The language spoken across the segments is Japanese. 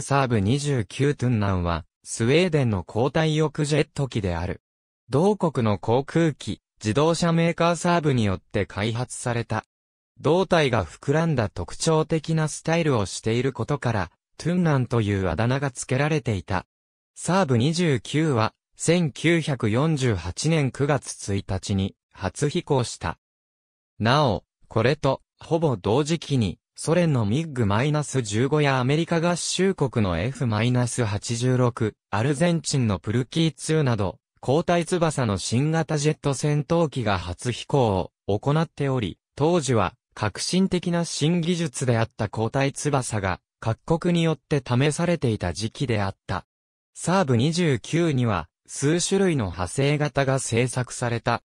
サーブ29トゥンナンは、スウェーデンの交代翼ジェット機である。同国の航空機、自動車メーカーサーブによって開発された。胴体が膨らんだ特徴的なスタイルをしていることから、トゥンナンというあだ名が付けられていた。サーブ29は、1948年9月1日に初飛行した。なお、これと、ほぼ同時期に、ソ連のミッグ -15 やアメリカ合衆国の F-86、アルゼンチンのプルキー2など、交代翼の新型ジェット戦闘機が初飛行を行っており、当時は革新的な新技術であった交代翼が各国によって試されていた時期であった。サーブ29には数種類の派生型が製作された。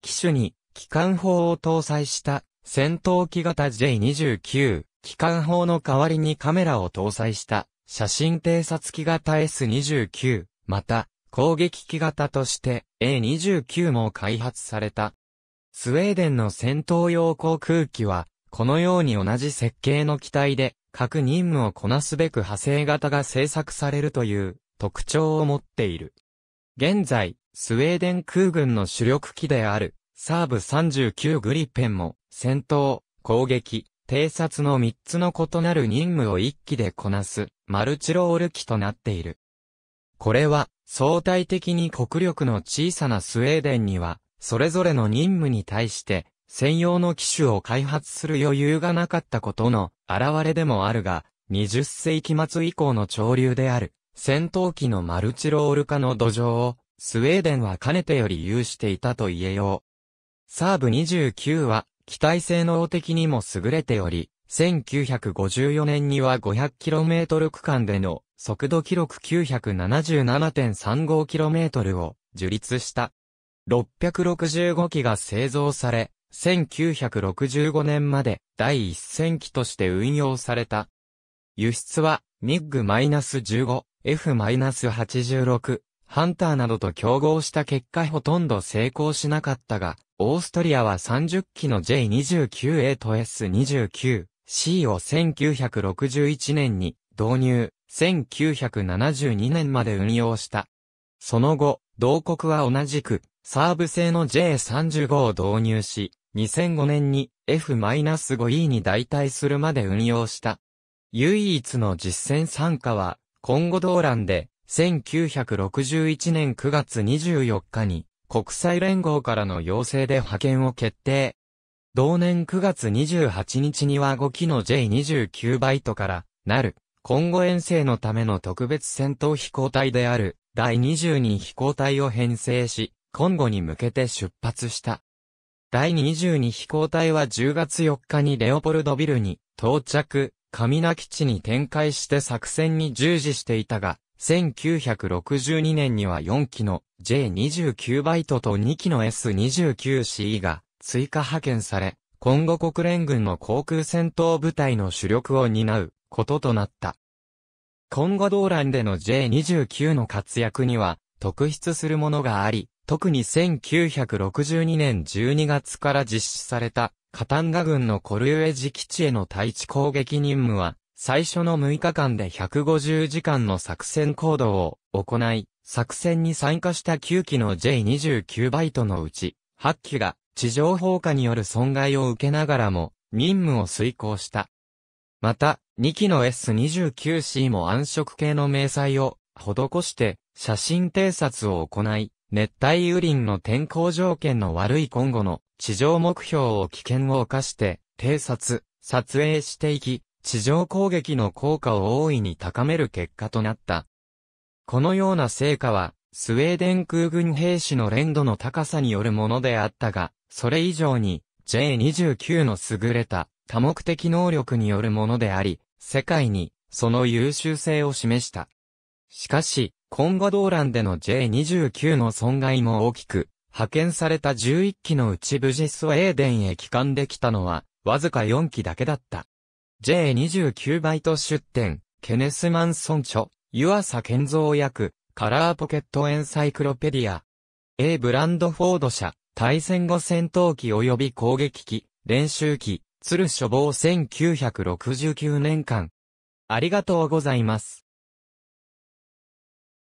機種に機関砲を搭載した戦闘機型 J29、機関砲の代わりにカメラを搭載した写真偵察機型 S29、また攻撃機型として A29 も開発された。スウェーデンの戦闘用航空機は、このように同じ設計の機体で、各任務をこなすべく派生型が製作されるという特徴を持っている。現在、スウェーデン空軍の主力機である、サーブ39グリペンも、戦闘、攻撃、偵察の三つの異なる任務を一機でこなす、マルチロール機となっている。これは、相対的に国力の小さなスウェーデンには、それぞれの任務に対して、専用の機種を開発する余裕がなかったことの現れでもあるが、20世紀末以降の潮流である、戦闘機のマルチロール化の土壌を、スウェーデンはかねてより有していたと言えよう。サーブ29は、機体性能的にも優れており、1954年には 500km 区間での速度記録 977.35km を樹立した。665機が製造され、1965年まで第1000機として運用された。輸出は m i g -15、F-86、ハンターなどと競合した結果ほとんど成功しなかったが、オーストリアは30機の J29A と S29C を1961年に導入、1972年まで運用した。その後、同国は同じく、サーブ製の J35 を導入し、2005年に F-5E に代替するまで運用した。唯一の実戦参加は、今後動乱で1961年9月24日に国際連合からの要請で派遣を決定。同年9月28日には5機の J29 バイトからなる今後遠征のための特別戦闘飛行隊である第22飛行隊を編成し、今後に向けて出発した。第22飛行隊は10月4日にレオポルドビルに到着、上名基地に展開して作戦に従事していたが、1962年には4機の J29 バイトと2機の S29CE が追加派遣され、今後国連軍の航空戦闘部隊の主力を担うこととなった。今後動乱での J29 の活躍には特筆するものがあり、特に1962年12月から実施されたカタンガ軍のコルユエジ基地への対地攻撃任務は最初の6日間で150時間の作戦行動を行い、作戦に参加した9機の J29 バイトのうち、8機が地上放火による損害を受けながらも任務を遂行した。また、2機の S29C も暗色系の明細を施して写真偵察を行い、熱帯雨林の天候条件の悪い今後の地上目標を危険を犯して偵察、撮影していき、地上攻撃の効果を大いに高める結果となった。このような成果は、スウェーデン空軍兵士の連度の高さによるものであったが、それ以上に J29 の優れた多目的能力によるものであり、世界にその優秀性を示した。しかし、今後動乱での J29 の損害も大きく、派遣された11機のうち無事スウェーデンへ帰還できたのは、わずか4機だけだった。J29 バイト出展、ケネス・マンソン著、湯浅健造役、カラーポケットエンサイクロペディア。A ブランドフォード社、対戦後戦闘機及び攻撃機、練習機、鶴処防1969年間。ありがとうございます。